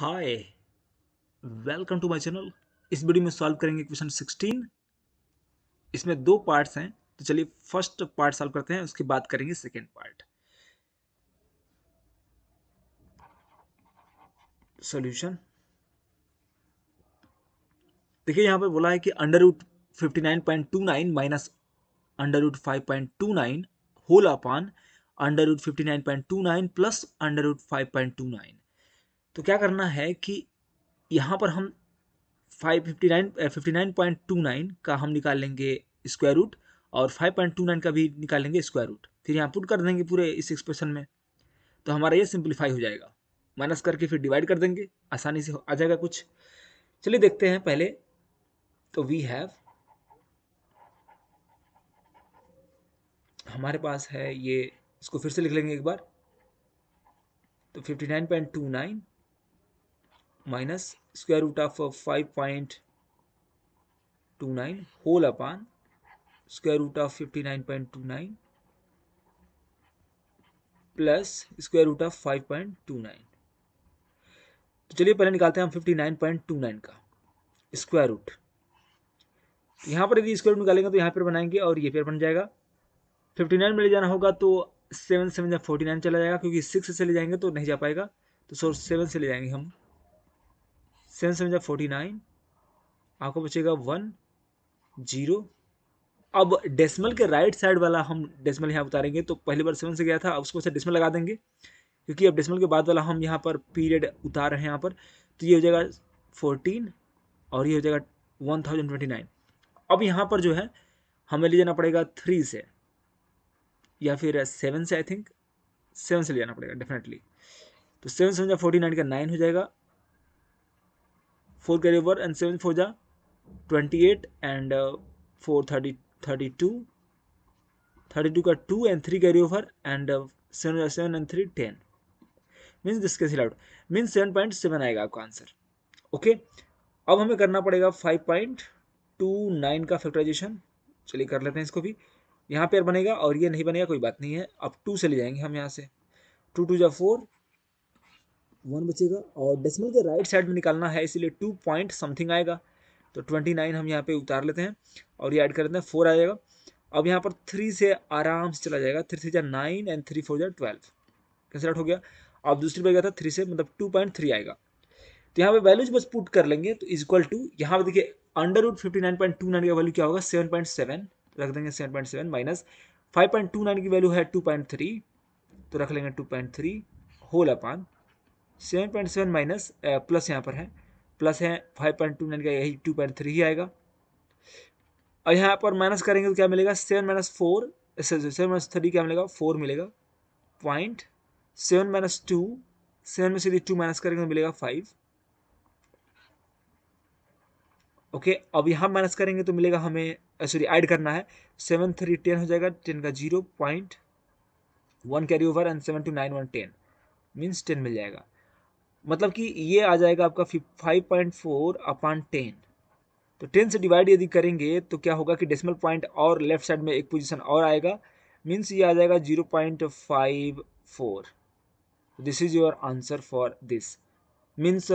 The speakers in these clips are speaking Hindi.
hi welcome to my channel इस वीडियो में सॉल्व करेंगे क्वेश्चन 16 इसमें दो पार्ट्स हैं तो चलिए फर्स्ट पार्ट सॉल्व करते हैं उसके बाद करेंगे सेकेंड पार्ट सॉल्यूशन देखिए यहां पर बोला है कि under root fifty nine point two nine minus under root five point two nine whole upon under root fifty nine point two nine plus under root five point two nine तो क्या करना है कि यहाँ पर हम five fifty nine fifty nine point two nine का हम निकाल लेंगे स्क्वायर रूट और फाइव पॉइंट टू नाइन का भी निकाल लेंगे स्क्वायर रूट फिर यहाँ पुट कर देंगे पूरे इस एक्सप्रेशन में तो हमारा ये सिंप्लीफाई हो जाएगा माइनस करके फिर डिवाइड कर देंगे आसानी से आ जाएगा कुछ चलिए देखते हैं पहले तो वी हैव हमारे पास है ये इसको फिर से लिख लेंगे एक बार तो fifty nine point two nine minus square root of five point two nine whole upon square root of fifty nine point two nine plus square root of five point two nine तो चलिए पहले निकालते हैं हम fifty nine point two nine का स्क्वायर रूट यहाँ पर यदि स्क्वायर रूट निकालेंगे तो यहाँ पर बनाएंगे और ये पेयर बन जाएगा फिफ्टी नाइन में ले जाना होगा तो सेवन सेवन या फोर्टी नाइन चला जाएगा क्योंकि सिक्स से ले जाएंगे तो नहीं जा पाएगा तो सो सेवन से ले जाएंगे हम सेवन सेवन जा फोर्टी नाइन आपको बचेगा वन जीरो अब डेसिमल के राइट साइड वाला हम डेसिमल यहाँ उतारेंगे तो पहली बार सेवन से गया था अब उसको से डेसिमल लगा देंगे क्योंकि अब डेसिमल के बाद वाला हम यहाँ पर पीरियड उतार रहे हैं यहाँ पर तो ये हो जाएगा फोर्टीन और ये हो जाएगा वन थाउजेंड ट्वेंटी नाइन अब यहाँ पर जो है हमें ले जाना पड़ेगा थ्री से या फिर सेवन से आई थिंक सेवन से ले जाना पड़ेगा डेफिनेटली तो सेवन सेवन फोर्टी नाइन का नाइन हो जाएगा four carry over and seven four जा twenty eight and four thirty thirty two thirty two का two and three carry over and seven seven and three ten means this के सिलाउट मीन्स सेवन पॉइंट सेवन आएगा आपका आंसर ओके अब हमें करना पड़ेगा फाइव पॉइंट टू नाइन का फैक्टराइजेशन चलिए कर लेते हैं इसको भी यहाँ पे बनेगा और ये नहीं बनेगा कोई बात नहीं है अब टू से ले जाएंगे हम यहाँ से टू टू जा फोर वन बचेगा और डेसिमल के राइट साइड में निकालना है इसीलिए टू पॉइंट समथिंग आएगा तो ट्वेंटी नाइन हम यहाँ पे उतार लेते हैं और ये ऐड कर देते हैं फोर आ जाएगा अब यहाँ पर थ्री से आराम से चला जाएगा थ्री थ्री जार नाइन एंड थ्री फोर जार ट्वेल्व कैसे आउट हो गया अब दूसरी बार गया था थ्री से मतलब टू पॉइंट थ्री आएगा तो यहाँ पे वैल्यूज बस पुट कर लेंगे तो इज इक्वल टू यहाँ पे देखिए under root fifty nine point two nine का वैल्यू क्या होगा सेवन पॉइंट सेवन रख देंगे seven point seven minus five point two nine की वैल्यू है टू पॉइंट थ्री तो रख लेंगे two point three whole upon seven point seven minus plus यहाँ पर है प्लस है फाइव पॉइंट टू नाइन का यही टू पॉइंट थ्री ही आएगा और यहाँ पर माइनस करेंगे तो क्या मिलेगा seven minus four seven minus three क्या मिलेगा फोर मिलेगा point seven minus two seven में से टू माइनस करेंगे तो मिलेगा फाइव ओके okay, अब यहाँ माइनस करेंगे तो मिलेगा हमें सॉरी ऐड करना है सेवन थ्री टेन हो जाएगा टेन का zero point one carry over and seven two nine one ten means ten मिल जाएगा मतलब कि ये आ जाएगा आपका five point four upon ten तो टेन से डिवाइड यदि करेंगे तो क्या होगा कि डेसिमल पॉइंट और लेफ्ट साइड में एक पोजीशन और आएगा मीन्स ये आ जाएगा zero point five four this is your answer for this means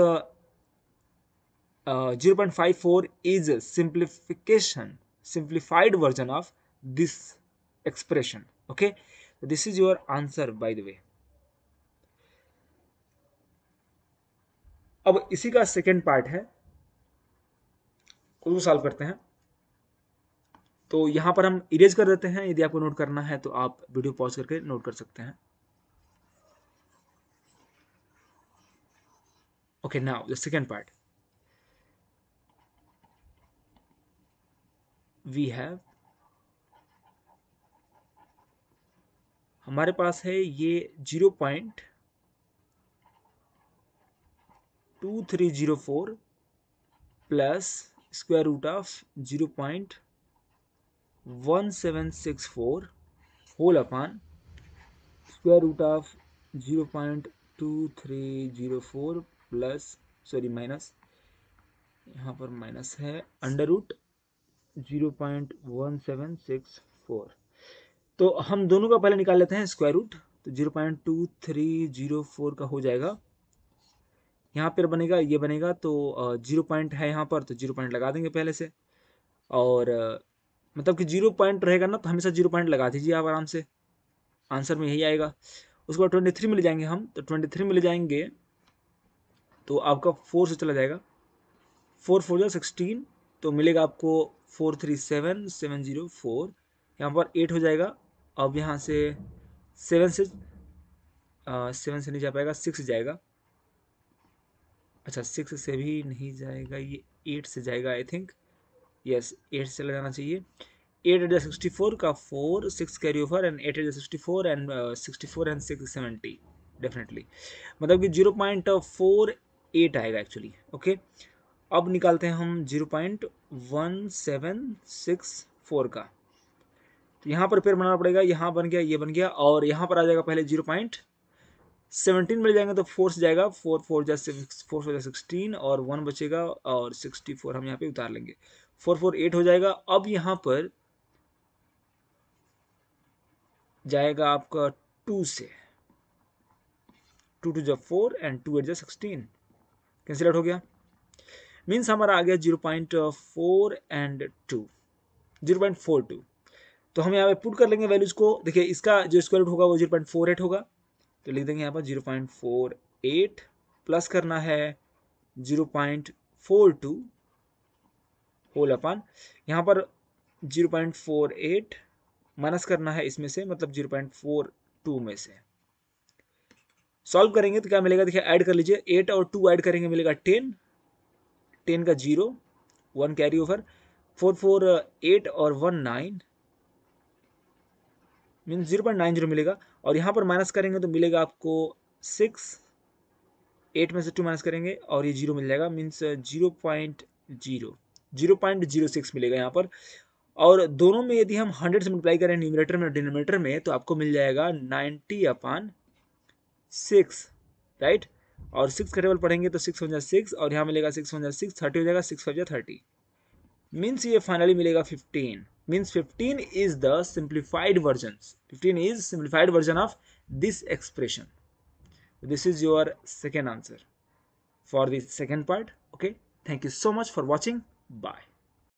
zero point five four is simplification simplified version of this expression okay this is your answer by the way अब इसी का सेकेंड पार्ट है उसको सॉल्व करते हैं तो यहां पर हम इरेज कर देते हैं यदि आपको नोट करना है तो आप वीडियो पॉज करके नोट कर सकते हैं okay now the second part we have हमारे पास है ये zero point two three zero four plus square root of zero point one seven six four whole upon square root of zero point two three zero four plus sorry minus यहाँ पर माइनस है under root zero point one seven six four तो हम दोनों का पहले निकाल लेते हैं स्क्वायर रूट तो zero point two three zero four का हो जाएगा यहाँ पर बनेगा ये बनेगा तो जीरो पॉइंट है यहाँ पर तो जीरो पॉइंट लगा देंगे पहले से और मतलब कि जीरो पॉइंट रहेगा ना तो हमेशा जीरो पॉइंट लगा दीजिए आप आराम से आंसर में यही आएगा उसके बाद ट्वेंटी थ्री मिल जाएंगे हम तो ट्वेंटी थ्री मिल जाएंगे तो आपका फोर से चला जाएगा फोर फोर जो सिक्सटीन तो मिलेगा आपको four three seven seven zero four यहाँ पर एट हो जाएगा अब यहाँ से सेवन से सेवन से नहीं जा पाएगा सिक्स जाएगा अच्छा सिक्स से भी नहीं जाएगा ये एट से जाएगा आई थिंक यस एट से चला जाना चाहिए एट एट सिक्सटी फोर का four six carry over and eight eight sixty four and sixty four and six seventy definitely मतलब कि जीरो पॉइंट फोर एट आएगा एक्चुअली ओके अब निकालते हैं हम zero point one seven six four का तो यहाँ पर पेयर बनाना पड़ेगा यहाँ बन गया ये बन गया और यहाँ पर आ जाएगा पहले जीरो पॉइंट सेवनटीन मिल जाएंगे तो फोर से जाएगा फोर फोर जा फोर फोर सिक्सटीन और वन बचेगा और सिक्सटी फोर हम यहाँ पे उतार लेंगे फोर फोर एट हो जाएगा अब यहाँ पर जाएगा आपका टू से टू टू जा फोर एंड टू एट जा सिक्सटीन कैंसिल आउट हो गया मीन्स हमारा आ गया zero point four and two zero point four two तो हम यहाँ पे पुट कर लेंगे वैल्यूज को देखिए इसका जो स्क्वायर रूट होगा वो जीरो पॉइंट फोर एट होगा तो लिख देंगे यहाँ पर zero point four eight plus करना है zero point four two whole upon यहाँ पर zero point four eight minus करना है इसमें से मतलब जीरो पॉइंट फोर टू में से सॉल्व करेंगे तो क्या मिलेगा देखिए ऐड कर लीजिए एट और टू ऐड करेंगे मिलेगा टेन टेन का zero one carry over four four eight और one nine mean zero point nine zero मिलेगा और यहाँ पर माइनस करेंगे तो मिलेगा आपको सिक्स एट में से टू माइनस करेंगे और ये जीरो मिल जाएगा means zero point zero zero point zero six मिलेगा यहाँ पर और दोनों में यदि हम हंड्रेड से मल्टीप्लाई करें न्यूमिनेटर में और डिनोमिनेटर में तो आपको मिल जाएगा नाइन्टी अपान सिक्स राइट और सिक्स का टेबल पढ़ेंगे तो सिक्स हो जाए सिक्स और यहाँ मिलेगा सिक्स हो जाए सिक्स थर्टी हो जाएगा सिक्स हो जाए थर्टी मीन्स ये फाइनली मिलेगा fifteen means 15 is the simplified versions 15 is simplified version of this expression this is your second answer for the second part okay thank you so much for watching bye